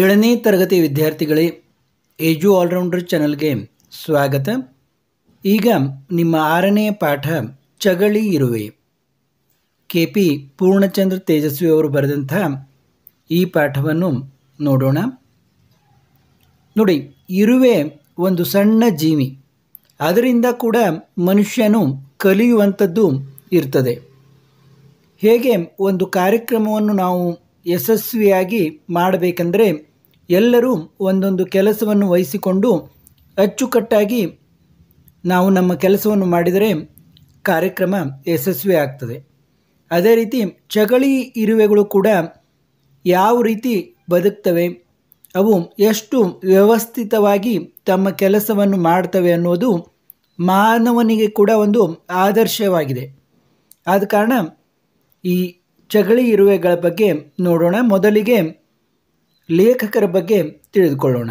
ಏಳನೇ ತರಗತಿ ವಿದ್ಯಾರ್ಥಿಗಳೇ ಏಜು ಆಲ್ರೌಂಡರ್ ಚಾನಲ್ಗೆ ಸ್ವಾಗತ ಈಗ ನಿಮ್ಮ ಆರನೇ ಪಾಠ ಚಗಳಿ ಇರುವೆ ಕೆ ಪಿ ಪೂರ್ಣಚಂದ್ರ ತೇಜಸ್ವಿ ಅವರು ಬರೆದಂಥ ಈ ಪಾಠವನ್ನು ನೋಡೋಣ ನೋಡಿ ಇರುವೆ ಒಂದು ಸಣ್ಣ ಜೀವಿ ಅದರಿಂದ ಕೂಡ ಮನುಷ್ಯನು ಕಲಿಯುವಂಥದ್ದು ಇರ್ತದೆ ಹೇಗೆ ಒಂದು ಕಾರ್ಯಕ್ರಮವನ್ನು ನಾವು ಯಶಸ್ವಿಯಾಗಿ ಮಾಡಬೇಕೆಂದರೆ ಎಲ್ಲರೂ ಒಂದೊಂದು ಕೆಲಸವನ್ನು ವಹಿಸಿಕೊಂಡು ಅಚ್ಚುಕಟ್ಟಾಗಿ ನಾವು ನಮ್ಮ ಕೆಲಸವನ್ನು ಮಾಡಿದರೆ ಕಾರ್ಯಕ್ರಮ ಯಶಸ್ವಿ ಆಗ್ತದೆ ಅದೇ ರೀತಿ ಚಗಳಿ ಇರುವೆಗಳು ಕೂಡ ಯಾವ ರೀತಿ ಬದುಕ್ತವೆ ಅವು ಎಷ್ಟು ವ್ಯವಸ್ಥಿತವಾಗಿ ತಮ್ಮ ಕೆಲಸವನ್ನು ಮಾಡ್ತವೆ ಅನ್ನೋದು ಮಾನವನಿಗೆ ಕೂಡ ಒಂದು ಆದರ್ಶವಾಗಿದೆ ಆದ ಕಾರಣ ಈ ಚಗಳಿ ಇರುವೆಗಳ ಬಗ್ಗೆ ನೋಡೋಣ ಮೊದಲಿಗೆ ಲೇಖಕರ ಬಗ್ಗೆ ತಿಳಿದುಕೊಳ್ಳೋಣ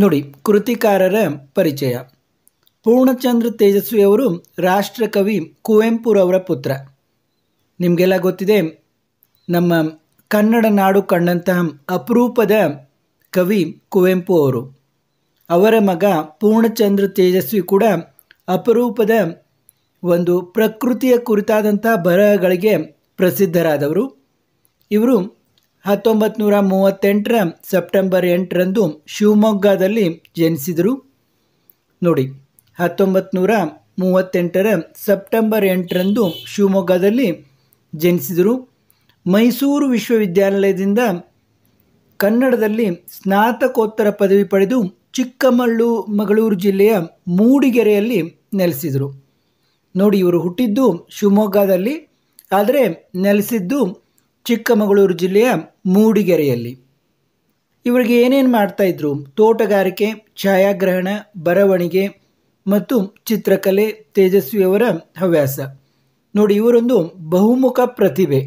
ನೋಡಿ ಕೃತಿಕಾರರ ಪರಿಚಯ ಪೂರ್ಣಚಂದ್ರ ತೇಜಸ್ವಿಯವರು ರಾಷ್ಟ್ರಕವಿ ಕುವೆಂಪುರವರ ಪುತ್ರ ನಿಮಗೆಲ್ಲ ಗೊತ್ತಿದೆ ನಮ್ಮ ಕನ್ನಡ ನಾಡು ಕಂಡಂತಹ ಅಪರೂಪದ ಕವಿ ಕುವೆಂಪು ಅವರು ಅವರ ಮಗ ಪೂರ್ಣಚಂದ್ರ ತೇಜಸ್ವಿ ಕೂಡ ಅಪರೂಪದ ಒಂದು ಪ್ರಕೃತಿಯ ಕುರಿತಾದಂಥ ಬರಹಗಳಿಗೆ ಪ್ರಸಿದ್ಧರಾದವರು ಇವರು ಹತ್ತೊಂಬತ್ತು ನೂರ ಮೂವತ್ತೆಂಟರ ಸೆಪ್ಟೆಂಬರ್ ಎಂಟರಂದು ಶಿವಮೊಗ್ಗದಲ್ಲಿ ಜನಿಸಿದರು ನೋಡಿ ಹತ್ತೊಂಬತ್ತು ನೂರ ಮೂವತ್ತೆಂಟರ ಸೆಪ್ಟೆಂಬರ್ ಎಂಟರಂದು ಶಿವಮೊಗ್ಗದಲ್ಲಿ ಜನಿಸಿದರು ಮೈಸೂರು ವಿಶ್ವವಿದ್ಯಾನಿಲಯದಿಂದ ಕನ್ನಡದಲ್ಲಿ ಸ್ನಾತಕೋತ್ತರ ಪದವಿ ಪಡೆದು ಚಿಕ್ಕಮಳ್ಳು ಮಗಳೂರು ಜಿಲ್ಲೆಯ ಮೂಡಿಗೆರೆಯಲ್ಲಿ ನೆಲೆಸಿದರು ನೋಡಿ ಇವರು ಹುಟ್ಟಿದ್ದು ಶಿವಮೊಗ್ಗದಲ್ಲಿ ಆದರೆ ನೆಲೆಸಿದ್ದು ಚಿಕ್ಕಮಗಳೂರು ಜಿಲ್ಲೆಯ ಮೂಡಿಗೆರೆಯಲ್ಲಿ ಇವರಿಗೆ ಏನೇನು ಮಾಡ್ತಾಯಿದ್ರು ತೋಟಗಾರಿಕೆ ಛಾಯಾಗ್ರಹಣ ಬರವಣಿಗೆ ಮತ್ತು ಚಿತ್ರಕಲೆ ತೇಜಸ್ವಿಯವರ ಹವ್ಯಾಸ ನೋಡಿ ಇವರೊಂದು ಬಹುಮುಖ ಪ್ರತಿಭೆ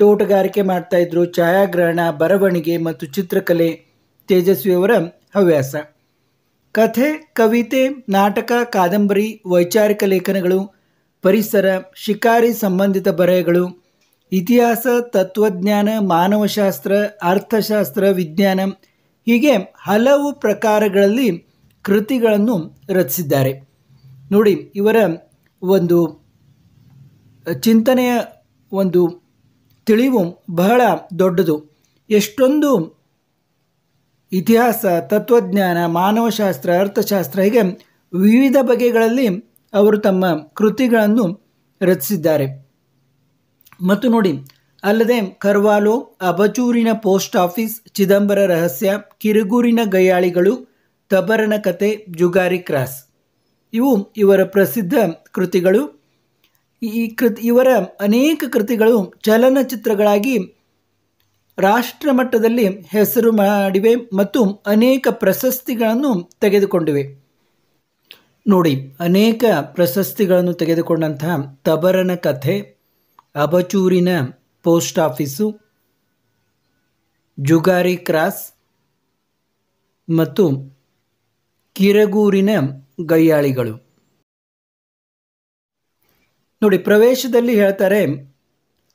ತೋಟಗಾರಿಕೆ ಮಾಡ್ತಾಯಿದ್ರು ಛಾಯಾಗ್ರಹಣ ಬರವಣಿಗೆ ಮತ್ತು ಚಿತ್ರಕಲೆ ತೇಜಸ್ವಿಯವರ ಹವ್ಯಾಸ ಕಥೆ ಕವಿತೆ ನಾಟಕ ಕಾದಂಬರಿ ವೈಚಾರಿಕ ಲೇಖನಗಳು ಪರಿಸರ ಶಿಕಾರಿ ಸಂಬಂಧಿತ ಬರಹಗಳು ಇತಿಹಾಸ ತತ್ವಜ್ಞಾನ ಮಾನವಶಾಸ್ತ್ರ ಅರ್ಥಶಾಸ್ತ್ರ ವಿಜ್ಞಾನ ಹೀಗೆ ಹಲವು ಪ್ರಕಾರಗಳಲ್ಲಿ ಕೃತಿಗಳನ್ನು ರಚಿಸಿದ್ದಾರೆ ನೋಡಿ ಇವರ ಒಂದು ಚಿಂತನೆಯ ಒಂದು ತಿಳಿವು ಬಹಳ ದೊಡ್ಡದು ಎಷ್ಟೊಂದು ಇತಿಹಾಸ ತತ್ವಜ್ಞಾನ ಮಾನವಶಾಸ್ತ್ರ ಅರ್ಥಶಾಸ್ತ್ರ ಹೀಗೆ ವಿವಿಧ ಬಗೆಗಳಲ್ಲಿ ಅವರು ತಮ್ಮ ಕೃತಿಗಳನ್ನು ರಚಿಸಿದ್ದಾರೆ ಮತ್ತು ನೋಡಿ ಅಲ್ಲದೆ ಕರ್ವಾಲೋ ಅಬಚೂರಿನ ಪೋಸ್ಟ್ ಆಫೀಸ್ ಚಿದಂಬರ ರಹಸ್ಯ ಕಿರುಗೂರಿನ ಗಯಾಳಿಗಳು ತಬರನ ಕತೆ ಜುಗಾರಿ ಕ್ರಾಸ್ ಇವು ಇವರ ಪ್ರಸಿದ್ಧ ಕೃತಿಗಳು ಈ ಕೃತಿ ಇವರ ಅನೇಕ ಕೃತಿಗಳು ಚಲನಚಿತ್ರಗಳಾಗಿ ರಾಷ್ಟ್ರ ಮಟ್ಟದಲ್ಲಿ ಹೆಸರು ಮಾಡಿವೆ ಮತ್ತು ಅನೇಕ ಪ್ರಶಸ್ತಿಗಳನ್ನು ತೆಗೆದುಕೊಂಡಿವೆ ನೋಡಿ ಅನೇಕ ಪ್ರಶಸ್ತಿಗಳನ್ನು ತೆಗೆದುಕೊಂಡಂತಹ ತಬರನ ಕಥೆ ಅಬಚೂರಿನ ಪೋಸ್ಟ್ ಆಫೀಸು ಜುಗಾರಿ ಕ್ರಾಸ್ ಮತ್ತು ಕಿರಗೂರಿನ ಗಯ್ಯಾಳಿಗಳು ನೋಡಿ ಪ್ರವೇಶದಲ್ಲಿ ಹೇಳ್ತಾರೆ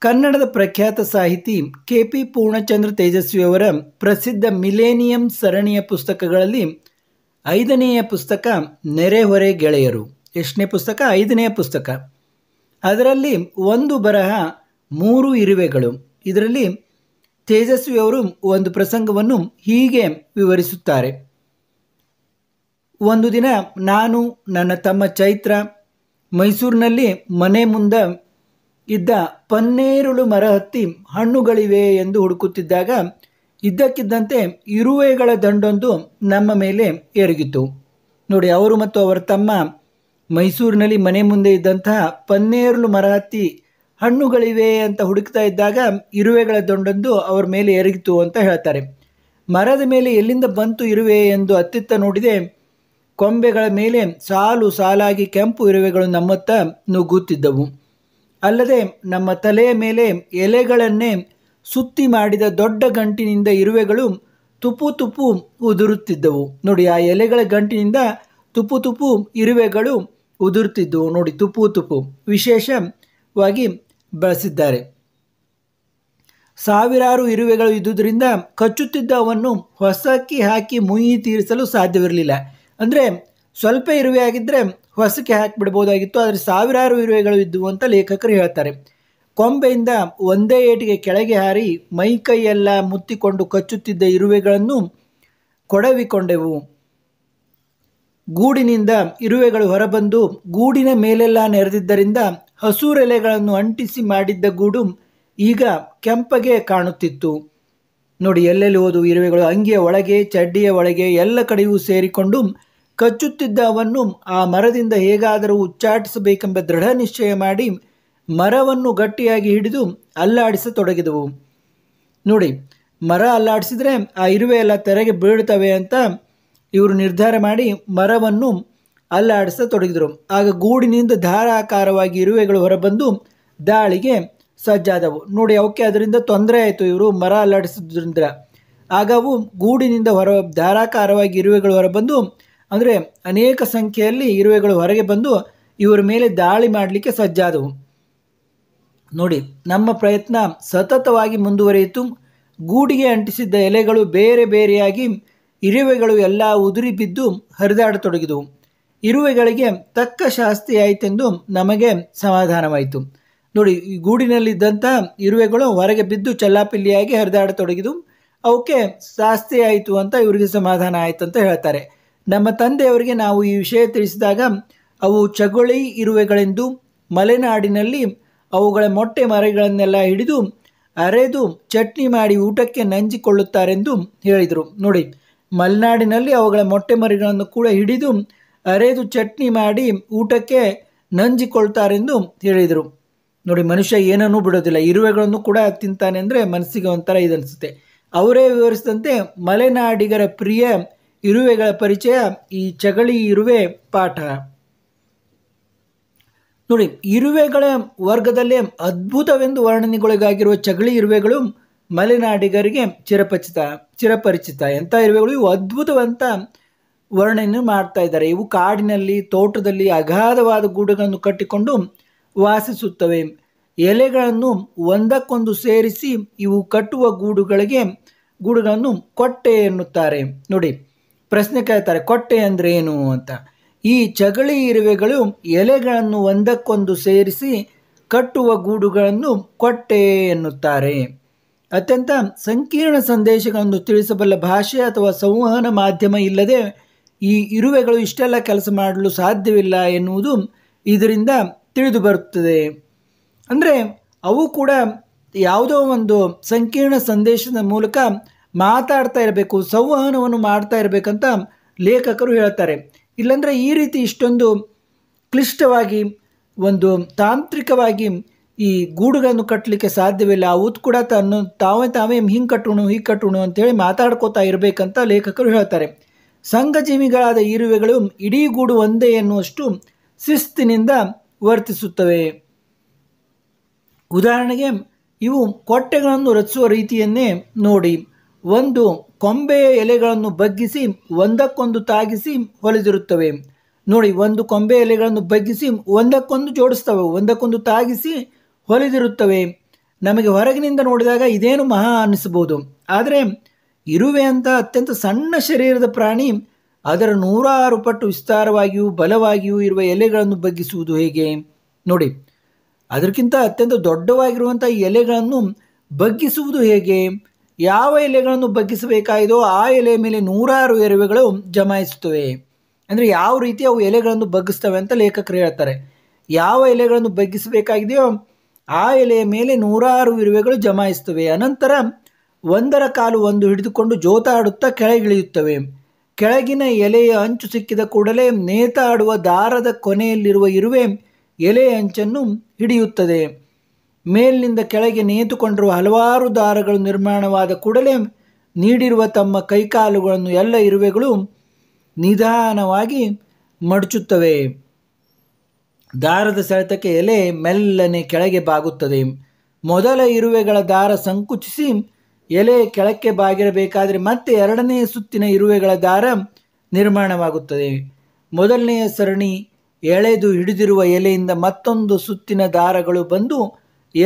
ಕನ್ನಡದ ಪ್ರಖ್ಯಾತ ಸಾಹಿತಿ ಕೆ ಪಿ ಪೂರ್ಣಚಂದ್ರ ತೇಜಸ್ವಿಯವರ ಪ್ರಸಿದ್ಧ ಮಿಲೇನಿಯಂ ಸರಣಿಯ ಪುಸ್ತಕಗಳಲ್ಲಿ ಐದನೆಯ ಪುಸ್ತಕ ನೆರೆಹೊರೆ ಗೆಳೆಯರು ಎಷ್ಟನೇ ಪುಸ್ತಕ ಐದನೆಯ ಪುಸ್ತಕ ಅದರಲ್ಲಿ ಒಂದು ಬರಹ ಮೂರು ಇರುವೆಗಳು ಇದರಲ್ಲಿ ತೇಜಸ್ವಿಯವರು ಒಂದು ಪ್ರಸಂಗವನ್ನು ಹೀಗೆ ವಿವರಿಸುತ್ತಾರೆ ಒಂದು ದಿನ ನಾನು ನನ್ನ ತಮ್ಮ ಚೈತ್ರ ಮೈಸೂರಿನಲ್ಲಿ ಮನೆ ಮುಂದೆ ಇದ್ದ ಪನ್ನೇರುಳು ಮರ ಹತ್ತಿ ಹಣ್ಣುಗಳಿವೆ ಎಂದು ಹುಡುಕುತ್ತಿದ್ದಾಗ ಇದ್ದಕ್ಕಿದ್ದಂತೆ ಇರುವೆಗಳ ದಂಡೊಂದು ನಮ್ಮ ಮೇಲೆ ಎರಗಿತು ನೋಡಿ ಅವರು ಮತ್ತು ಅವರ ತಮ್ಮ ಮೈಸೂರಿನಲ್ಲಿ ಮನೆ ಮುಂದೆ ಇದ್ದಂತಹ ಪನ್ನೇರ್ಲು ಮರ ಹತ್ತಿ ಹಣ್ಣುಗಳಿವೆ ಅಂತ ಹುಡುಕ್ತಾ ಇದ್ದಾಗ ಇರುವೆಗಳ ದಂಡೊಂದು ಅವರ ಮೇಲೆ ಎರಗಿತು ಅಂತ ಹೇಳ್ತಾರೆ ಮರದ ಮೇಲೆ ಎಲ್ಲಿಂದ ಬಂತು ಇರುವೆ ಎಂದು ಅತ್ತಿತ್ತ ನೋಡಿದೆ ಕೊಂಬೆಗಳ ಮೇಲೆ ಸಾಲು ಸಾಲಾಗಿ ಕೆಂಪು ಇರುವೆಗಳು ನಮ್ಮತ್ತ ನುಗ್ಗುತ್ತಿದ್ದವು ಅಲ್ಲದೆ ನಮ್ಮ ತಲೆಯ ಮೇಲೆ ಎಲೆಗಳನ್ನೇ ಸುತ್ತಿ ಮಾಡಿದ ದೊಡ್ಡ ಗಂಟಿನಿಂದ ಇರುವೆಗಳು ತುಪ್ಪು ತುಪ್ಪು ಉದುರುತ್ತಿದ್ದವು ನೋಡಿ ಆ ಎಲೆಗಳ ಗಂಟಿನಿಂದ ತುಪ್ಪು ತುಪ್ಪು ಇರುವೆಗಳು ಉದುರುತ್ತಿದ್ದವು ನೋಡಿ ತುಪ್ಪು ತುಪ್ಪು ವಿಶೇಷವಾಗಿ ಬಳಸಿದ್ದಾರೆ ಸಾವಿರಾರು ಇರುವೆಗಳು ಇದ್ದುದರಿಂದ ಕಚ್ಚುತ್ತಿದ್ದ ಅವನ್ನು ಹೊಸಕ್ಕೆ ಹಾಕಿ ಮುಯಿ ತೀರಿಸಲು ಸಾಧ್ಯವಿರಲಿಲ್ಲ ಅಂದರೆ ಸ್ವಲ್ಪ ಇರುವೆ ಆಗಿದ್ದರೆ ಹೊಸಕ್ಕೆ ಹಾಕಿಬಿಡ್ಬೋದಾಗಿತ್ತು ಆದರೆ ಸಾವಿರಾರು ಇರುವೆಗಳು ಇದ್ದವು ಅಂತ ಲೇಖಕರು ಹೇಳ್ತಾರೆ ಕೊಂಬೆಯಿಂದ ಒಂದೇ ಏಟಿಗೆ ಕೆಳಗೆ ಹಾರಿ ಮೈ ಕೈಯೆಲ್ಲ ಮುತ್ತಿಕೊಂಡು ಕಚ್ಚುತ್ತಿದ್ದ ಇರುವೆಗಳನ್ನು ಕೊಡವಿಕೊಂಡೆವು ಗೂಡಿನಿಂದ ಇರುವೆಗಳು ಹೊರಬಂದು ಗೂಡಿನ ಮೇಲೆಲ್ಲ ನೆರೆದಿದ್ದರಿಂದ ಹಸೂರೆಲೆಗಳನ್ನು ಅಂಟಿಸಿ ಮಾಡಿದ್ದ ಗೂಡು ಈಗ ಕೆಂಪಗೆ ಕಾಣುತ್ತಿತ್ತು ನೋಡಿ ಎಲ್ಲೆಲ್ಲಿ ಹೋದು ಇರುವೆಗಳು ಅಂಗಿಯ ಒಳಗೆ ಚಡ್ಡಿಯ ಒಳಗೆ ಎಲ್ಲ ಕಡೆಯೂ ಸೇರಿಕೊಂಡು ಕಚ್ಚುತ್ತಿದ್ದ ಅವನ್ನು ಆ ಮರದಿಂದ ಹೇಗಾದರೂ ಉಚ್ಚಾಟಿಸಬೇಕೆಂಬ ದೃಢ ನಿಶ್ಚಯ ಮಾಡಿ ಮರವನ್ನು ಗಟ್ಟಿಯಾಗಿ ಹಿಡಿದು ಅಲ್ಲಾಡಿಸತೊಡಗಿದವು ನೋಡಿ ಮರ ಅಲ್ಲಾಡಿಸಿದರೆ ಆ ಇರುವೆ ಎಲ್ಲ ತೆರೆಗೆ ಬೀಳ್ತವೆ ಅಂತ ಇವರು ನಿರ್ಧಾರ ಮಾಡಿ ಮರವನ್ನು ಅಲ್ಲಾಡಿಸತೊಡಗಿದರು ಆಗ ಗೂಡಿನಿಂದ ಧಾರಾಕಾರವಾಗಿ ಇರುವೆಗಳು ಹೊರಬಂದು ದಾಳಿಗೆ ಸಜ್ಜಾದವು ನೋಡಿ ಅವಕ್ಕೆ ಅದರಿಂದ ತೊಂದರೆ ಆಯಿತು ಇವರು ಮರ ಅಲ್ಲಾಡಿಸೋದ್ರಿಂದ ಆಗ ಅವು ಗೂಡಿನಿಂದ ಹೊರ ಧಾರಾಕಾರವಾಗಿ ಇರುವೆಗಳು ಹೊರಬಂದು ಅಂದರೆ ಅನೇಕ ಸಂಖ್ಯೆಯಲ್ಲಿ ಇರುವೆಗಳು ಹೊರಗೆ ಬಂದು ಇವರ ಮೇಲೆ ದಾಳಿ ಮಾಡಲಿಕ್ಕೆ ಸಜ್ಜಾದವು ನೋಡಿ ನಮ್ಮ ಪ್ರಯತ್ನ ಸತತವಾಗಿ ಮುಂದುವರಿಯಿತು ಗೂಡಿಗೆ ಅಂಟಿಸಿದ್ದ ಎಲೆಗಳು ಬೇರೆ ಬೇರೆಯಾಗಿ ಇರುವೆಗಳು ಎಲ್ಲ ಉದುರಿ ಬಿದ್ದು ಹರಿದಾಡತೊಡಗಿದವು ಇರುವೆಗಳಿಗೆ ತಕ್ಕ ಶಾಸ್ತಿಯಾಯಿತೆಂದು ನಮಗೆ ಸಮಾಧಾನವಾಯಿತು ನೋಡಿ ಈ ಗೂಡಿನಲ್ಲಿದ್ದಂಥ ಇರುವೆಗಳು ಹೊರಗೆ ಬಿದ್ದು ಚಲ್ಲಾಪಿಲ್ಲಿಯಾಗಿ ಹರಿದಾಡತೊಡಗಿದು ಅವಕ್ಕೆ ಶಾಸ್ತಿ ಆಯಿತು ಅಂತ ಇವರಿಗೆ ಸಮಾಧಾನ ಆಯಿತು ಅಂತ ಹೇಳ್ತಾರೆ ನಮ್ಮ ತಂದೆಯವರಿಗೆ ನಾವು ಈ ವಿಷಯ ತಿಳಿಸಿದಾಗ ಅವು ಚಗುಳಿ ಇರುವೆಗಳೆಂದು ಮಲೆನಾಡಿನಲ್ಲಿ ಅವುಗಳ ಮೊಟ್ಟೆ ಮರಿಗಳನ್ನೆಲ್ಲ ಹಿಡಿದು ಅರೆದು ಚಟ್ನಿ ಮಾಡಿ ಊಟಕ್ಕೆ ನಂಜಿಕೊಳ್ಳುತ್ತಾರೆಂದು ಹೇಳಿದರು ನೋಡಿ ಮಲೆನಾಡಿನಲ್ಲಿ ಅವುಗಳ ಮೊಟ್ಟೆ ಮರಿಗಳನ್ನು ಕೂಡ ಹಿಡಿದು ಅರೆದು ಚಟ್ನಿ ಮಾಡಿ ಊಟಕ್ಕೆ ನಂಜಿಕೊಳ್ತಾರೆಂದು ಹೇಳಿದರು ನೋಡಿ ಮನುಷ್ಯ ಏನನ್ನೂ ಬಿಡೋದಿಲ್ಲ ಇರುವೆಗಳನ್ನು ಕೂಡ ತಿಂತಾನೆ ಅಂದರೆ ಮನಸ್ಸಿಗೆ ಒಂಥರ ಇದನ್ನಿಸುತ್ತೆ ಅವರೇ ವಿವರಿಸಿದಂತೆ ಮಲೆನಾಡಿಗರ ಪ್ರಿಯ ಇರುವೆಗಳ ಪರಿಚಯ ಈ ಚಗಳಿ ಇರುವೆ ಪಾಠ ನೋಡಿ ಇರುವೆಗಳ ವರ್ಗದಲ್ಲೇ ಅದ್ಭುತವೆಂದು ವರ್ಣನೆಗೊಳಗಾಗಿರುವ ಚಗಳಿ ಇರುವೆಗಳು ಮಲೆನಾಡಿಗರಿಗೆ ಚಿರಪರಿಚಿತ ಚಿರಪರಿಚಿತ ಎಂಥ ಇರುವೆಗಳು ಇವು ಅದ್ಭುತವಂತ ವರ್ಣನೆ ಮಾಡ್ತಾ ಇದ್ದಾರೆ ಇವು ಕಾಡಿನಲ್ಲಿ ತೋಟದಲ್ಲಿ ಅಗಾಧವಾದ ಗೂಡುಗಳನ್ನು ಕಟ್ಟಿಕೊಂಡು ವಾಸಿಸುತ್ತವೆ ಎಲೆಗಳನ್ನು ಒಂದಕ್ಕೊಂದು ಸೇರಿಸಿ ಇವು ಕಟ್ಟುವ ಗೂಡುಗಳಿಗೆ ಗೂಡುಗಳನ್ನು ಕೊಟ್ಟೆ ಎನ್ನುತ್ತಾರೆ ನೋಡಿ ಪ್ರಶ್ನೆ ಕೇಳ್ತಾರೆ ಕೊಟ್ಟೆ ಅಂದರೆ ಏನು ಅಂತ ಈ ಚಗಳಿ ಇರುವೆಗಳು ಎಲೆಗಳನ್ನು ಒಂದಕ್ಕೊಂದು ಸೇರಿಸಿ ಕಟ್ಟುವ ಗೂಡುಗಳನ್ನು ಕೊಟ್ಟೆ ಎನ್ನುತ್ತಾರೆ ಅತ್ಯಂತ ಸಂಕೀರ್ಣ ಸಂದೇಶಗಳನ್ನು ತಿಳಿಸಬಲ್ಲ ಭಾಷೆ ಅಥವಾ ಸಂವಹನ ಮಾಧ್ಯಮ ಇಲ್ಲದೆ ಈ ಇರುವೆಗಳು ಇಷ್ಟೆಲ್ಲ ಕೆಲಸ ಮಾಡಲು ಸಾಧ್ಯವಿಲ್ಲ ಎನ್ನುವುದು ಇದರಿಂದ ತಿಳಿದು ಬರುತ್ತದೆ ಅಂದರೆ ಅವು ಕೂಡ ಯಾವುದೋ ಒಂದು ಸಂಕೀರ್ಣ ಸಂದೇಶದ ಮೂಲಕ ಮಾತಾಡ್ತಾ ಇರಬೇಕು ಸಂವಹನವನ್ನು ಮಾಡ್ತಾ ಇರಬೇಕಂತ ಲೇಖಕರು ಹೇಳ್ತಾರೆ ಇಲ್ಲಾಂದರೆ ಈ ರೀತಿ ಇಷ್ಟೊಂದು ಕ್ಲಿಷ್ಟವಾಗಿ ಒಂದು ತಾಂತ್ರಿಕವಾಗಿ ಈ ಗೂಡುಗಳನ್ನು ಕಟ್ಟಲಿಕ್ಕೆ ಸಾಧ್ಯವಿಲ್ಲ ಅವತ್ತು ಕೂಡ ತನ್ನ ತಾವೇ ತಾವೇ ಹಿಂಗೆ ಕಟ್ಟೋಣ ಹೀಗೆ ಕಟ್ಟೋಣ ಅಂತೇಳಿ ಮಾತಾಡ್ಕೋತಾ ಇರಬೇಕಂತ ಲೇಖಕರು ಹೇಳ್ತಾರೆ ಸಂಘಜೀವಿಗಳಾದ ಇರುವೆಗಳು ಇಡೀ ಗೂಡು ಒಂದೇ ಎನ್ನುವಷ್ಟು ಶಿಸ್ತಿನಿಂದ ವರ್ತಿಸುತ್ತವೆ ಉದಾಹರಣೆಗೆ ಇವು ಕೊಟ್ಟೆಗಳನ್ನು ರಚಿಸುವ ರೀತಿಯನ್ನೇ ನೋಡಿ ಒಂದು ಕೊಂಬೆಯ ಎಲೆಗಳನ್ನು ಬಗ್ಗಿಸಿ ಒಂದಕ್ಕೊಂದು ತಾಗಿಸಿ ಹೊಲಿದಿರುತ್ತವೆ ನೋಡಿ ಒಂದು ಕೊಂಬೆ ಎಲೆಗಳನ್ನು ಬಗ್ಗಿಸಿ ಒಂದಕ್ಕೊಂದು ಜೋಡಿಸ್ತವೆ ಒಂದಕ್ಕೊಂದು ತಾಗಿಸಿ ಹೊಲಿದಿರುತ್ತವೆ ನಮಗೆ ಹೊರಗಿನಿಂದ ನೋಡಿದಾಗ ಇದೇನು ಮಹಾ ಅನ್ನಿಸ್ಬೋದು ಆದರೆ ಇರುವೆ ಅಂತ ಅತ್ಯಂತ ಸಣ್ಣ ಶರೀರದ ಪ್ರಾಣಿ ಅದರ ನೂರಾರು ಪಟ್ಟು ವಿಸ್ತಾರವಾಗಿಯೂ ಬಲವಾಗಿಯೂ ಇರುವ ಎಲೆಗಳನ್ನು ಬಗ್ಗಿಸುವುದು ಹೇಗೆ ನೋಡಿ ಅದಕ್ಕಿಂತ ಅತ್ಯಂತ ದೊಡ್ಡವಾಗಿರುವಂಥ ಎಲೆಗಳನ್ನು ಬಗ್ಗಿಸುವುದು ಹೇಗೆ ಯಾವ ಎಲೆಗಳನ್ನು ಬಗ್ಗಿಸಬೇಕಾಗಿದೆಯೋ ಆ ಎಲೆಯ ಮೇಲೆ ನೂರಾರು ಎರುವೆಗಳು ಜಮಾಯಿಸುತ್ತವೆ ಅಂದರೆ ಯಾವ ರೀತಿ ಅವು ಎಲೆಗಳನ್ನು ಬಗ್ಗಿಸ್ತವೆ ಅಂತ ಲೇಖಕರು ಹೇಳ್ತಾರೆ ಯಾವ ಎಲೆಗಳನ್ನು ಬಗ್ಗಿಸಬೇಕಾಗಿದೆಯೋ ಆ ಎಲೆಯ ಮೇಲೆ ನೂರಾರು ಇರುವೆಗಳು ಜಮಾಯಿಸುತ್ತವೆ ಅನಂತರ ಒಂದರ ಕಾಲು ಒಂದು ಹಿಡಿದುಕೊಂಡು ಜೋತಾಡುತ್ತಾ ಕೆಳಗಿಳಿಯುತ್ತವೆ ಕೆಳಗಿನ ಎಲೆಯ ಅಂಚು ಸಿಕ್ಕಿದ ಕೂಡಲೇ ನೇತಾಡುವ ದಾರದ ಕೊನೆಯಲ್ಲಿರುವ ಇರುವೆ ಎಲೆಯ ಅಂಚನ್ನು ಹಿಡಿಯುತ್ತದೆ ಮೇಲಿನಿಂದ ಕೆಳಗೆ ನೇತುಕೊಂಡಿರುವ ಹಲವಾರು ದಾರಗಳು ನಿರ್ಮಾಣವಾದ ಕೂಡಲೇ ನೀಡಿರುವ ತಮ್ಮ ಕೈಕಾಲುಗಳನ್ನು ಎಲ್ಲ ಇರುವೆಗಳು ನಿಧಾನವಾಗಿ ಮಡಚುತ್ತವೆ ದಾರದ ಸೆಳೆತಕ್ಕೆ ಎಲೆ ಮೆಲ್ಲನೆ ಕೆಳಗೆ ಬಾಗುತ್ತದೆ ಮೊದಲ ಇರುವೆಗಳ ದಾರ ಸಂಕುಚಿಸಿ ಎಲೆ ಕೆಳಕ್ಕೆ ಬಾಗಿರಬೇಕಾದರೆ ಮತ್ತೆ ಎರಡನೇ ಸುತ್ತಿನ ಇರುವೆಗಳ ದಾರ ನಿರ್ಮಾಣವಾಗುತ್ತದೆ ಮೊದಲನೆಯ ಸರಣಿ ಎಳೆದು ಹಿಡಿದಿರುವ ಎಲೆಯಿಂದ ಮತ್ತೊಂದು ಸುತ್ತಿನ ದಾರಗಳು ಬಂದು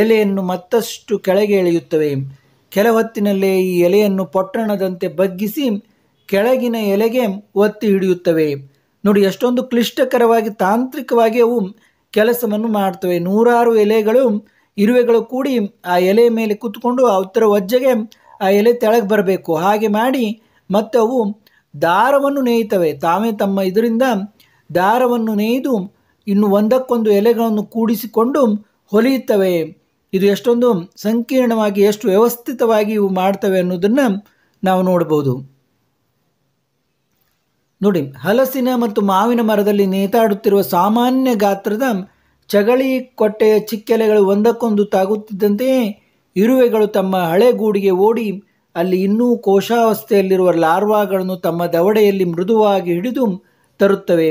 ಎಲೆಯನ್ನು ಮತ್ತಷ್ಟು ಕೆಳಗೆ ಎಳೆಯುತ್ತವೆ ಕೆಲ ಹೊತ್ತಿನಲ್ಲೇ ಈ ಎಲೆಯನ್ನು ಪೊಟ್ಟಣದಂತೆ ಬಗ್ಗಿಸಿ ಕೆಳಗಿನ ಎಲೆಗೆ ಒತ್ತಿ ಹಿಡಿಯುತ್ತವೆ ನೋಡಿ ಎಷ್ಟೊಂದು ಕ್ಲಿಷ್ಟಕರವಾಗಿ ತಾಂತ್ರಿಕವಾಗಿ ಅವು ಕೆಲಸವನ್ನು ಮಾಡ್ತವೆ ನೂರಾರು ಎಲೆಗಳು ಇರುವೆಗಳು ಕೂಡಿ ಆ ಎಲೆ ಮೇಲೆ ಕೂತ್ಕೊಂಡು ಉತ್ತರ ವಜ್ಜೆಗೆ ಆ ಎಲೆ ತೆಳಗೆ ಬರಬೇಕು ಹಾಗೆ ಮಾಡಿ ಮತ್ತು ಅವು ದಾರವನ್ನು ನೇಯ್ತವೆ ತಾವೇ ತಮ್ಮ ಇದರಿಂದ ದಾರವನ್ನು ನೇಯ್ದು ಇನ್ನು ಒಂದಕ್ಕೊಂದು ಎಲೆಗಳನ್ನು ಕೂಡಿಸಿಕೊಂಡು ಹೊಲಿಯುತ್ತವೆ ಇದು ಎಷ್ಟೊಂದು ಸಂಕೀರ್ಣವಾಗಿ ಎಷ್ಟು ವ್ಯವಸ್ಥಿತವಾಗಿ ಇವು ಮಾಡ್ತವೆ ಅನ್ನೋದನ್ನು ನಾವು ನೋಡ್ಬೋದು ನೋಡಿ ಹಲಸಿನ ಮತ್ತು ಮಾವಿನ ಮರದಲ್ಲಿ ನೇತಾಡುತ್ತಿರುವ ಸಾಮಾನ್ಯ ಗಾತ್ರದ ಚಗಳಿ ಕೊಟ್ಟೆಯ ಚಿಕ್ಕೆಲೆಗಳು ಒಂದಕ್ಕೊಂದು ತಾಗುತ್ತಿದ್ದಂತೆಯೇ ಇರುವೆಗಳು ತಮ್ಮ ಹಳೆಗೂಡಿಗೆ ಓಡಿ ಅಲ್ಲಿ ಇನ್ನೂ ಕೋಶಾವಸ್ಥೆಯಲ್ಲಿರುವ ಲಾರ್ವಾಗಳನ್ನು ತಮ್ಮ ದವಡೆಯಲ್ಲಿ ಮೃದುವಾಗಿ ಹಿಡಿದು ತರುತ್ತವೆ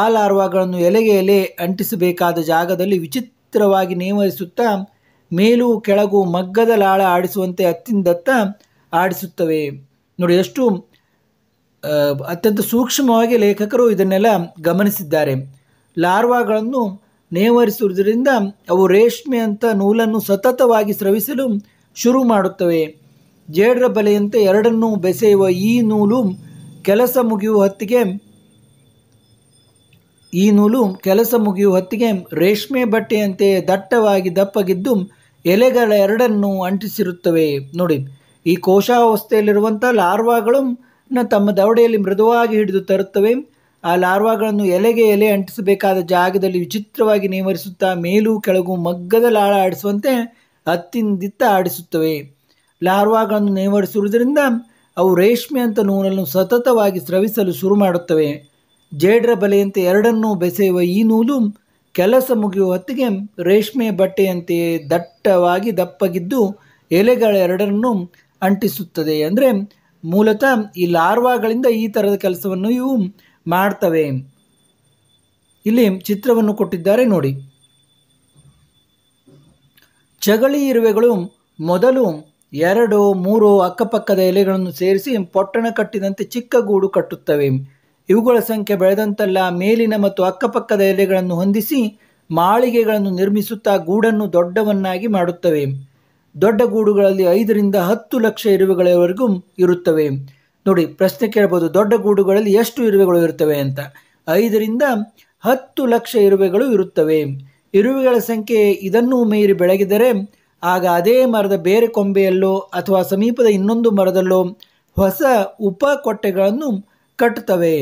ಆ ಲಾರ್ವಾಗಳನ್ನು ಎಲೆಗೆ ಎಲೆ ಅಂಟಿಸಬೇಕಾದ ಜಾಗದಲ್ಲಿ ವಿಚಿತ್ರ ಚಿತ್ರವಾಗಿ ನಿರ್ವಹಿಸುತ್ತಾ ಮೇಲೂ ಕೆಳಗೂ ಮಗ್ಗದ ಲಾಳ ಆಡಿಸುವಂತೆ ಅತ್ತಿಂದತ್ತ ಆಡಿಸುತ್ತವೆ ನೋಡಿ ಎಷ್ಟು ಅತ್ಯಂತ ಸೂಕ್ಷ್ಮವಾಗಿ ಲೇಖಕರು ಇದನ್ನೆಲ್ಲ ಗಮನಿಸಿದ್ದಾರೆ ಲಾರ್ವಾಗಳನ್ನು ನೇವರಿಸುವುದರಿಂದ ಅವು ರೇಷ್ಮೆ ಅಂತ ನೂಲನ್ನು ಸತತವಾಗಿ ಸ್ರವಿಸಲು ಶುರು ಮಾಡುತ್ತವೆ ಜೇಡ್ರ ಬಲೆಯಂತೆ ಎರಡನ್ನೂ ಬೆಸೆಯುವ ಈ ನೂಲು ಕೆಲಸ ಮುಗಿಯುವ ಹೊತ್ತಿಗೆ ಈ ನೂಲು ಕೆಲಸ ಮುಗಿಯುವ ಹೊತ್ತಿಗೆ ರೇಷ್ಮೆ ಬಟ್ಟೆಯಂತೆ ದಟ್ಟವಾಗಿ ದಪ್ಪಗಿದ್ದು ಎಲೆಗಳ ಎರಡನ್ನು ಅಂಟಿಸಿರುತ್ತವೆ ನೋಡಿ ಈ ಕೋಶಾವಸ್ಥೆಯಲ್ಲಿರುವಂಥ ಲಾರ್ವಾಗಳು ತಮ್ಮ ದವಡೆಯಲ್ಲಿ ಮೃದುವಾಗಿ ಹಿಡಿದು ತರುತ್ತವೆ ಆ ಲಾರ್ವಾಗಳನ್ನು ಎಲೆಗೆ ಎಲೆ ಅಂಟಿಸಬೇಕಾದ ಜಾಗದಲ್ಲಿ ವಿಚಿತ್ರವಾಗಿ ನೇಮರಿಸುತ್ತಾ ಮೇಲೂ ಕೆಳಗೂ ಮಗ್ಗದ ಲಾಳ ಆಡಿಸುವಂತೆ ಅತ್ತಿಂದಿತ್ತ ಆಡಿಸುತ್ತವೆ ಲಾರ್ವಾಗಳನ್ನು ನೇಮರಿಸುವುದರಿಂದ ಅವು ರೇಷ್ಮೆ ಅಂತ ನೂಲನ್ನು ಸತತವಾಗಿ ಸ್ರವಿಸಲು ಶುರು ಮಾಡುತ್ತವೆ ಜೇಡ್ರ ಬಲೆಯಂತೆ ಎರಡನ್ನೂ ಬೆಸೆಯುವ ಈ ನೂಲು ಕೆಲಸ ಮುಗಿಯುವ ಹೊತ್ತಿಗೆ ರೇಷ್ಮೆ ಬಟ್ಟೆಯಂತೆ ದಟ್ಟವಾಗಿ ದಪ್ಪಗಿದ್ದು ಎರಡನ್ನು ಅಂಟಿಸುತ್ತದೆ ಅಂದರೆ ಮೂಲತಃ ಈ ಲಾರ್ವಾಗಳಿಂದ ಈ ಥರದ ಕೆಲಸವನ್ನು ಇವು ಮಾಡ್ತವೆ ಇಲ್ಲಿ ಚಿತ್ರವನ್ನು ಕೊಟ್ಟಿದ್ದಾರೆ ನೋಡಿ ಚಗಳಿ ಇರುವೆಗಳು ಮೊದಲು ಎರಡು ಮೂರು ಅಕ್ಕಪಕ್ಕದ ಎಲೆಗಳನ್ನು ಸೇರಿಸಿ ಪೊಟ್ಟಣ ಕಟ್ಟಿದಂತೆ ಚಿಕ್ಕ ಗೂಡು ಕಟ್ಟುತ್ತವೆ ಇವುಗಳ ಸಂಖ್ಯೆ ಬೆಳೆದಂತೆಲ್ಲ ಮೇಲಿನ ಮತ್ತು ಅಕ್ಕಪಕ್ಕದ ಎಲೆಗಳನ್ನು ಹೊಂದಿಸಿ ಮಾಳಿಗೆಗಳನ್ನು ನಿರ್ಮಿಸುತ್ತಾ ಗೂಡನ್ನು ದೊಡ್ಡವನ್ನಾಗಿ ಮಾಡುತ್ತವೆ ದೊಡ್ಡ ಗೂಡುಗಳಲ್ಲಿ ಐದರಿಂದ ಹತ್ತು ಲಕ್ಷ ಇರುವೆಗಳವರೆಗೂ ಇರುತ್ತವೆ ನೋಡಿ ಪ್ರಶ್ನೆ ಕೇಳ್ಬೋದು ದೊಡ್ಡ ಗೂಡುಗಳಲ್ಲಿ ಎಷ್ಟು ಇರುವೆಗಳು ಇರುತ್ತವೆ ಅಂತ ಐದರಿಂದ ಹತ್ತು ಲಕ್ಷ ಇರುವೆಗಳು ಇರುತ್ತವೆ ಇರುವೆಗಳ ಸಂಖ್ಯೆ ಇದನ್ನೂ ಮೀರಿ ಬೆಳಗಿದರೆ ಆಗ ಅದೇ ಮರದ ಬೇರೆ ಕೊಂಬೆಯಲ್ಲೋ ಅಥವಾ ಸಮೀಪದ ಇನ್ನೊಂದು ಮರದಲ್ಲೋ ಹೊಸ ಉಪ ಕೊಟ್ಟೆಗಳನ್ನು ಕಟ್ತವೆ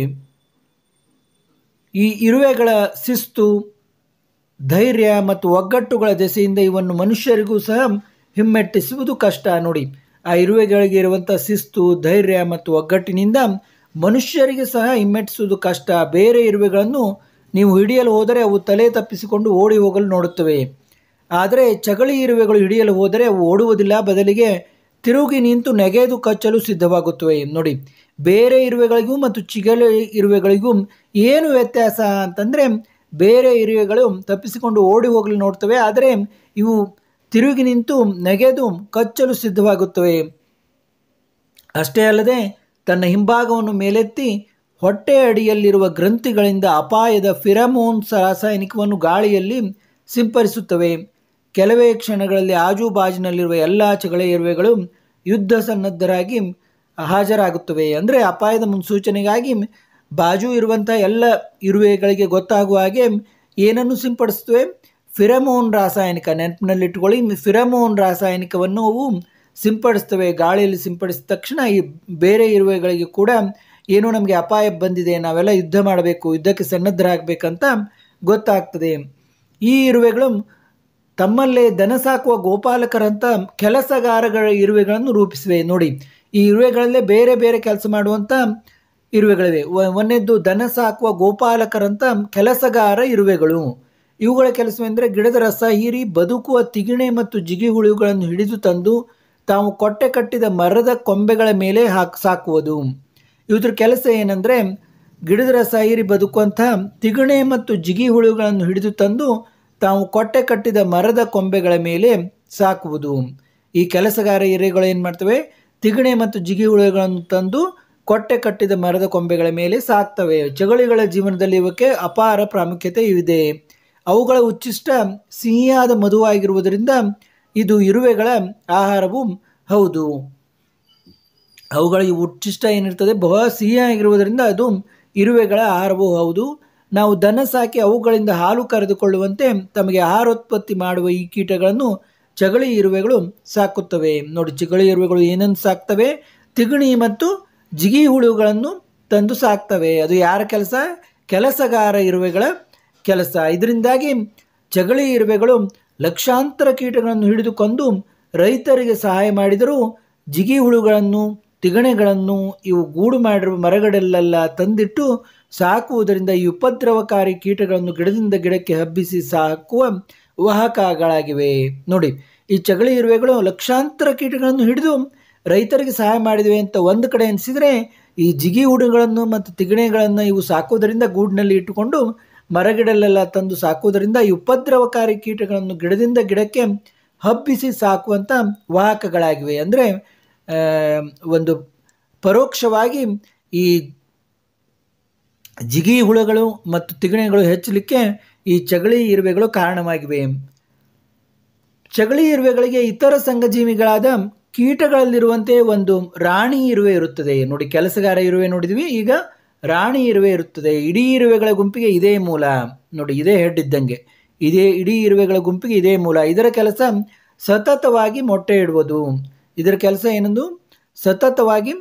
ಈ ಇರುವೆಗಳ ಶಿಸ್ತು ಧೈರ್ಯ ಮತ್ತು ಒಗ್ಗಟ್ಟುಗಳ ದೆಸೆಯಿಂದ ಇವನ್ನು ಮನುಷ್ಯರಿಗೂ ಸಹ ಹಿಮ್ಮೆಟ್ಟಿಸುವುದು ಕಷ್ಟ ನೋಡಿ ಆ ಇರುವೆಗಳಿಗೆ ಇರುವಂಥ ಶಿಸ್ತು ಧೈರ್ಯ ಮತ್ತು ಒಗ್ಗಟ್ಟಿನಿಂದ ಮನುಷ್ಯರಿಗೆ ಸಹ ಹಿಮ್ಮೆಟ್ಟಿಸುವುದು ಕಷ್ಟ ಬೇರೆ ಇರುವೆಗಳನ್ನು ನೀವು ಹಿಡಿಯಲು ಹೋದರೆ ಅವು ತಲೆ ತಪ್ಪಿಸಿಕೊಂಡು ಓಡಿ ಹೋಗಲು ನೋಡುತ್ತವೆ ಆದರೆ ಚಗಳಿ ಇರುವೆಗಳು ಹಿಡಿಯಲು ಹೋದರೆ ಅವು ಓಡುವುದಿಲ್ಲ ಬದಲಿಗೆ ತಿರುಗಿ ನಿಂತು ನೆಗೆದು ಕಚ್ಚಲು ಸಿದ್ಧವಾಗುತ್ತವೆ ನೋಡಿ ಬೇರೆ ಇರುವೆಗಳಿಗೂ ಮತ್ತು ಚಿಗಲು ಇರುವೆಗಳಿಗೂ ಏನು ವ್ಯತ್ಯಾಸ ಅಂತಂದರೆ ಬೇರೆ ಇರುವೆಗಳು ತಪ್ಪಿಸಿಕೊಂಡು ಓಡಿ ಹೋಗಲು ನೋಡ್ತವೆ ಆದರೆ ಇವು ತಿರುಗಿ ನಿಂತು ನೆಗೆದು ಕಚ್ಚಲು ಸಿದ್ಧವಾಗುತ್ತವೆ ಅಷ್ಟೇ ಅಲ್ಲದೆ ತನ್ನ ಹಿಂಭಾಗವನ್ನು ಮೇಲೆತ್ತಿ ಹೊಟ್ಟೆ ಅಡಿಯಲ್ಲಿರುವ ಗ್ರಂಥಿಗಳಿಂದ ಅಪಾಯದ ಫಿರಮೋನ್ಸ್ ರಾಸಾಯನಿಕವನ್ನು ಗಾಳಿಯಲ್ಲಿ ಸಿಂಪರಿಸುತ್ತವೆ ಕೆಲವೇ ಕ್ಷಣಗಳಲ್ಲಿ ಆಜುಬಾಜಿನಲ್ಲಿರುವ ಎಲ್ಲ ಚಗಳ ಇರುವೆಗಳು ಯುದ್ಧ ಸನ್ನದ್ಧರಾಗಿ ಹಾಜರಾಗುತ್ತವೆ ಅಂದರೆ ಅಪಾಯದ ಮುನ್ಸೂಚನೆಗಾಗಿ ಬಾಜು ಇರುವಂಥ ಎಲ್ಲ ಇರುವೆಗಳಿಗೆ ಗೊತ್ತಾಗುವ ಹಾಗೆ ಏನನ್ನು ಸಿಂಪಡಿಸ್ತವೆ ಫಿರಮೋನ್ ರಾಸಾಯನಿಕ ನೆನಪಿನಲ್ಲಿಟ್ಟುಕೊಳ್ಳಿ ಫಿರಮೋನ್ ರಾಸಾಯನಿಕವನ್ನು ಅವು ಸಿಂಪಡಿಸ್ತವೆ ಗಾಳಿಯಲ್ಲಿ ಸಿಂಪಡಿಸಿದ ತಕ್ಷಣ ಈ ಬೇರೆ ಇರುವೆಗಳಿಗೆ ಕೂಡ ಏನೋ ನಮಗೆ ಅಪಾಯ ಬಂದಿದೆ ನಾವೆಲ್ಲ ಯುದ್ಧ ಮಾಡಬೇಕು ಯುದ್ಧಕ್ಕೆ ಸನ್ನದ್ಧರಾಗಬೇಕಂತ ಗೊತ್ತಾಗ್ತದೆ ಈ ಇರುವೆಗಳು ತಮ್ಮಲ್ಲೇ ದನ ಸಾಕುವ ಗೋಪಾಲಕರಂಥ ಕೆಲಸಗಾರಗಳ ಇರುವೆಗಳನ್ನು ರೂಪಿಸಿವೆ ನೋಡಿ ಈ ಇರುವೆಗಳಲ್ಲೇ ಬೇರೆ ಬೇರೆ ಕೆಲಸ ಮಾಡುವಂಥ ಇರುವೆಗಳಿವೆ ಒಂದೆದ್ದು ದನ ಸಾಕುವ ಗೋಪಾಲಕರಂಥ ಕೆಲಸಗಾರ ಇರುವೆಗಳು ಇವುಗಳ ಕೆಲಸವೆಂದರೆ ಗಿಡದ ರಸ ಹೀರಿ ಬದುಕುವ ತಿಗಿಣೆ ಮತ್ತು ಜಿಗಿ ಹುಳುಗಳನ್ನು ಹಿಡಿದು ತಂದು ತಾವು ಕೊಟ್ಟೆ ಕಟ್ಟಿದ ಮರದ ಕೊಂಬೆಗಳ ಮೇಲೆ ಹಾಕಿ ಸಾಕುವುದು ಇವುದ್ರ ಕೆಲಸ ಏನಂದರೆ ಗಿಡದ ರಸ ಹೀರಿ ಬದುಕುವಂಥ ತಿಗಣೆ ಮತ್ತು ಜಿಗಿ ಹುಳುಗಳನ್ನು ಹಿಡಿದು ತಂದು ತಾವು ಕೊಟ್ಟೆ ಕಟ್ಟಿದ ಮರದ ಕೊಂಬೆಗಳ ಮೇಲೆ ಸಾಕುವುದು ಈ ಕೆಲಸಗಾರ ಇರೆಗಳು ಏನು ಮಾಡ್ತವೆ ತಿಗಣೆ ಮತ್ತು ಜಿಗಿ ಹುಳುಗಳನ್ನು ತಂದು ಕೊಟ್ಟೆ ಕಟ್ಟಿದ ಮರದ ಕೊಂಬೆಗಳ ಮೇಲೆ ಸಾಕ್ತವೆ ಜಗಳಿಗಳ ಜೀವನದಲ್ಲಿ ಇವಕ್ಕೆ ಅಪಾರ ಪ್ರಾಮುಖ್ಯತೆ ಇದೆ ಅವುಗಳ ಉಚ್ಚಿಷ್ಟ ಸಿಹಿಯಾದ ಮಧುವಾಗಿರುವುದರಿಂದ ಇದು ಇರುವೆಗಳ ಆಹಾರವೂ ಹೌದು ಅವುಗಳ ಉಚ್ಚಿಷ್ಟ ಏನಿರ್ತದೆ ಬಹಳ ಸಿಹಿಯಾಗಿರುವುದರಿಂದ ಅದು ಇರುವೆಗಳ ಆಹಾರವೂ ಹೌದು ನಾವು ದನ ಸಾಕಿ ಅವುಗಳಿಂದ ಹಾಲು ಕರೆದುಕೊಳ್ಳುವಂತೆ ತಮಗೆ ಆಹಾರೋತ್ಪತ್ತಿ ಮಾಡುವ ಈ ಕೀಟಗಳನ್ನು ಚಗಳಿ ಇರುವೆಗಳು ಸಾಕುತ್ತವೆ ನೋಡಿ ಚಗಳಿ ಇರುವೆಗಳು ಏನನ್ನು ಸಾಕ್ತವೆ ತಿಗಣಿ ಮತ್ತು ಜಿಗಿ ಹುಳುಗಳನ್ನು ತಂದು ಸಾಕ್ತವೆ ಅದು ಯಾರ ಕೆಲಸ ಕೆಲಸಗಾರ ಇರುವೆಗಳ ಕೆಲಸ ಇದರಿಂದಾಗಿ ಚಗಳಿ ಇರುವೆಗಳು ಲಕ್ಷಾಂತರ ಕೀಟಗಳನ್ನು ಹಿಡಿದುಕೊಂಡು ರೈತರಿಗೆ ಸಹಾಯ ಮಾಡಿದರೂ ಜಿಗಿ ಹುಳುಗಳನ್ನು ತಿಗಣೆಗಳನ್ನು ಇವು ಗೂಡು ಮಾಡಿರುವ ಮರಗಳಲ್ಲೆಲ್ಲ ತಂದಿಟ್ಟು ಸಾಕುವುದರಿಂದ ಈ ಉಪದ್ರವಕಾರಿ ಕೀಟಗಳನ್ನು ಗಿಡದಿಂದ ಗಿಡಕ್ಕೆ ಹಬ್ಬಿಸಿ ಸಾಕುವ ವಾಹಕಗಳಾಗಿವೆ ನೋಡಿ ಈ ಚಗಳಿ ಇರುವೆಗಳು ಲಕ್ಷಾಂತರ ಕೀಟಗಳನ್ನು ಹಿಡಿದು ರೈತರಿಗೆ ಸಹಾಯ ಮಾಡಿದಿವೆ ಅಂತ ಒಂದು ಕಡೆ ಎನಿಸಿದರೆ ಈ ಜಿಗಿ ಹೂಡುಗಳನ್ನು ಮತ್ತು ತಿಗಣೆಗಳನ್ನು ಇವು ಸಾಕೋದರಿಂದ ಗೂಡಿನಲ್ಲಿ ಇಟ್ಟುಕೊಂಡು ಮರಗಿಡಲೆಲ್ಲ ತಂದು ಸಾಕುವುದರಿಂದ ಈ ಉಪದ್ರವಕಾರಿ ಕೀಟಗಳನ್ನು ಗಿಡದಿಂದ ಗಿಡಕ್ಕೆ ಹಬ್ಬಿಸಿ ಸಾಕುವಂಥ ವಾಹಕಗಳಾಗಿವೆ ಅಂದರೆ ಒಂದು ಪರೋಕ್ಷವಾಗಿ ಈ ಜಿಗಿ ಹುಳುಗಳು ಮತ್ತು ತಿಗಣೆಗಳು ಹೆಚ್ಚಲಿಕ್ಕೆ ಈ ಚಗಳಿ ಇರುವೆಗಳು ಕಾರಣವಾಗಿವೆ ಚಗಳಿ ಇರುವೆಗಳಿಗೆ ಇತರ ಸಂಘಜೀವಿಗಳಾದ ಕೀಟಗಳಲ್ಲಿರುವಂತೆ ಒಂದು ರಾಣಿ ಇರುವೆ ಇರುತ್ತದೆ ನೋಡಿ ಕೆಲಸಗಾರ ಇರುವೆ ನೋಡಿದ್ವಿ ಈಗ ರಾಣಿ ಇರುವೆ ಇರುತ್ತದೆ ಇಡೀ ಇರುವೆಗಳ ಗುಂಪಿಗೆ ಇದೇ ಮೂಲ ನೋಡಿ ಇದೇ ಹೆಡ್ ಇದ್ದಂಗೆ ಇದೇ ಇಡೀ ಇರುವೆಗಳ ಗುಂಪಿಗೆ ಇದೇ ಮೂಲ ಇದರ ಕೆಲಸ ಸತತವಾಗಿ ಮೊಟ್ಟೆ ಇಡುವುದು ಇದರ ಕೆಲಸ ಏನೊಂದು ಸತತವಾಗಿ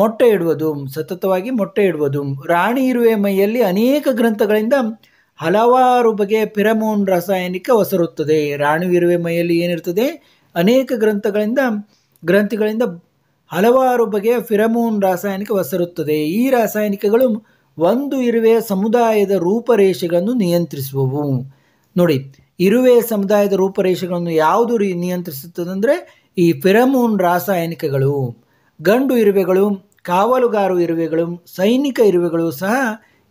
ಮೊಟ್ಟೆ ಇಡುವುದು ಸತತವಾಗಿ ಮೊಟ್ಟೆ ಇಡುವುದು ರಾಣಿ ಇರುವೆ ಮೈಯಲ್ಲಿ ಅನೇಕ ಗ್ರಂಥಗಳಿಂದ ಹಲವಾರು ಬಗೆಯ ಪಿರಮೋನ್ ರಾಸಾಯನಿಕ ಹೊಸರುತ್ತದೆ ರಾಣಿ ಇರುವೆ ಮೈಯಲ್ಲಿ ಏನಿರ್ತದೆ ಅನೇಕ ಗ್ರಂಥಗಳಿಂದ ಗ್ರಂಥಿಗಳಿಂದ ಹಲವಾರು ಬಗೆಯ ಫಿರಮೋನ್ ರಾಸಾಯನಿಕ ಹೊಸರುತ್ತದೆ ಈ ರಾಸಾಯನಿಕಗಳು ಒಂದು ಇರುವೆಯ ಸಮುದಾಯದ ರೂಪರೇಷೆಗಳನ್ನು ನಿಯಂತ್ರಿಸುವವು ನೋಡಿ ಇರುವೆ ಸಮುದಾಯದ ರೂಪರೇಷೆಗಳನ್ನು ಯಾವುದು ರೀ ಅಂದರೆ ಈ ಫಿರಮೋನ್ ರಾಸಾಯನಿಕಗಳು ಗಂಡು ಇರುವೆಗಳು ಕಾವಲುಗಾರು ಇರುವೆಗಳು ಸೈನಿಕ ಇರುವೆಗಳು ಸಹ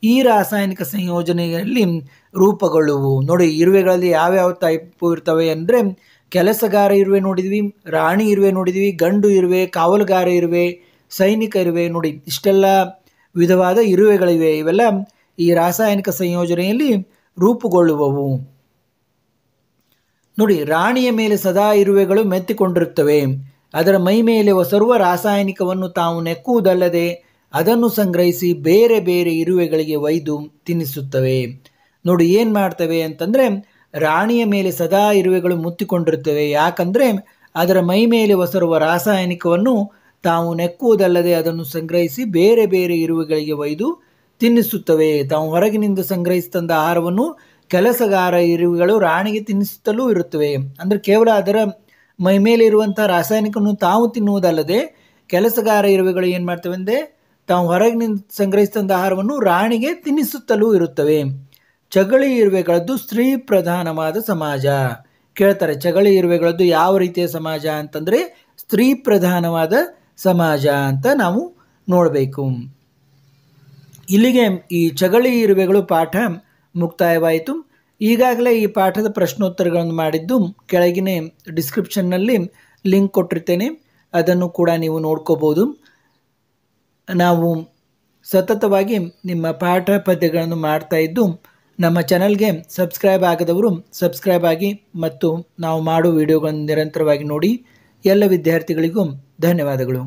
ಈ ರಾಸಾಯನಿಕ ಸಂಯೋಜನೆಯಲ್ಲಿ ರೂಪುಗೊಳ್ಳುವು ನೋಡಿ ಇರುವೆಗಳಲ್ಲಿ ಯಾವ್ಯಾವ ಟೈಪು ಇರ್ತವೆ ಅಂದರೆ ಕೆಲಸಗಾರ ಇರುವೆ ನೋಡಿದ್ವಿ ರಾಣಿ ಇರುವೆ ನೋಡಿದ್ವಿ ಗಂಡು ಇರುವೆ ಕಾವಲುಗಾರ ಇರುವೆ ಸೈನಿಕ ಇರುವೆ ನೋಡಿ ಇಷ್ಟೆಲ್ಲ ವಿಧವಾದ ಇರುವೆಗಳಿವೆ ಇವೆಲ್ಲ ಈ ರಾಸಾಯನಿಕ ಸಂಯೋಜನೆಯಲ್ಲಿ ರೂಪುಗೊಳ್ಳುವವು ನೋಡಿ ರಾಣಿಯ ಮೇಲೆ ಸದಾ ಇರುವೆಗಳು ಮೆತ್ತಿಕೊಂಡಿರುತ್ತವೆ ಅದರ ಮೈ ಮೇಲೆ ಒಸರುವ ರಾಸಾಯನಿಕವನ್ನು ತಾವು ನೆಕ್ಕುವುದಲ್ಲದೆ ಅದನ್ನು ಸಂಗ್ರಹಿಸಿ ಬೇರೆ ಬೇರೆ ಇರುವೆಗಳಿಗೆ ಒಯ್ದು ತಿನ್ನಿಸುತ್ತವೆ ನೋಡಿ ಏನು ಮಾಡ್ತವೆ ಅಂತಂದರೆ ರಾಣಿಯ ಮೇಲೆ ಸದಾ ಇರುವೆಗಳು ಮುತ್ತಿಕೊಂಡಿರುತ್ತವೆ ಯಾಕಂದರೆ ಅದರ ಮೈ ಮೇಲೆ ಒಸರುವ ರಾಸಾಯನಿಕವನ್ನು ತಾವು ನೆಕ್ಕುವುದಲ್ಲದೆ ಅದನ್ನು ಸಂಗ್ರಹಿಸಿ ಬೇರೆ ಬೇರೆ ಇರುವೆಗಳಿಗೆ ಒಯ್ದು ತಿನ್ನಿಸುತ್ತವೆ ತಾವು ಹೊರಗಿನಿಂದ ಸಂಗ್ರಹಿಸಿ ಆಹಾರವನ್ನು ಕೆಲಸಗಾರ ಇರುವೆಗಳು ರಾಣಿಗೆ ತಿನ್ನಿಸುತ್ತಲೂ ಇರುತ್ತವೆ ಅಂದರೆ ಕೇವಲ ಅದರ ಮೈ ಮೇಲೆ ಇರುವಂಥ ರಾಸಾಯನಿಕವನ್ನು ತಾವು ತಿನ್ನುವುದಲ್ಲದೆ ಕೆಲಸಗಾರ ಇರುವೆಗಳು ಏನು ಮಾಡ್ತವೆ ಅಂದರೆ ತಾವು ಹೊರಗಿನಿಂದ ಸಂಗ್ರಹಿಸಿದಂಥ ಆಹಾರವನ್ನು ರಾಣಿಗೆ ತಿನ್ನಿಸುತ್ತಲೂ ಇರುತ್ತವೆ ಚಗಳಿ ಇರುವೆಗಳದ್ದು ಸ್ತ್ರೀ ಪ್ರಧಾನವಾದ ಸಮಾಜ ಕೇಳ್ತಾರೆ ಚಗಳಿ ಇರುವೆಗಳದ್ದು ಯಾವ ರೀತಿಯ ಸಮಾಜ ಅಂತಂದರೆ ಸ್ತ್ರೀ ಪ್ರಧಾನವಾದ ಸಮಾಜ ಅಂತ ನಾವು ನೋಡಬೇಕು ಇಲ್ಲಿಗೆ ಈ ಚಗಳಿ ಇರುವೆಗಳು ಪಾಠ ಮುಕ್ತಾಯವಾಯಿತು ಈಗಾಗಲೇ ಈ ಪಾಠದ ಪ್ರಶ್ನೋತ್ತರಗಳನ್ನು ಮಾಡಿದ್ದು ಕೆಳಗಿನ ಡಿಸ್ಕ್ರಿಪ್ಷನ್ನಲ್ಲಿ ಲಿಂಕ್ ಕೊಟ್ಟಿರ್ತೇನೆ ಅದನ್ನು ಕೂಡ ನೀವು ನೋಡ್ಕೋಬೋದು ನಾವು ಸತತವಾಗಿ ನಿಮ್ಮ ಪಾಠ ಪದ್ಯಗಳನ್ನು ಮಾಡ್ತಾ ಇದ್ದು ನಮ್ಮ ಚಾನಲ್ಗೆ ಸಬ್ಸ್ಕ್ರೈಬ್ ಆಗದವರು ಸಬ್ಸ್ಕ್ರೈಬ್ ಆಗಿ ಮತ್ತು ನಾವು ಮಾಡೋ ವಿಡಿಯೋಗಳನ್ನು ನಿರಂತರವಾಗಿ ನೋಡಿ ಎಲ್ಲ ವಿದ್ಯಾರ್ಥಿಗಳಿಗೂ ಧನ್ಯವಾದಗಳು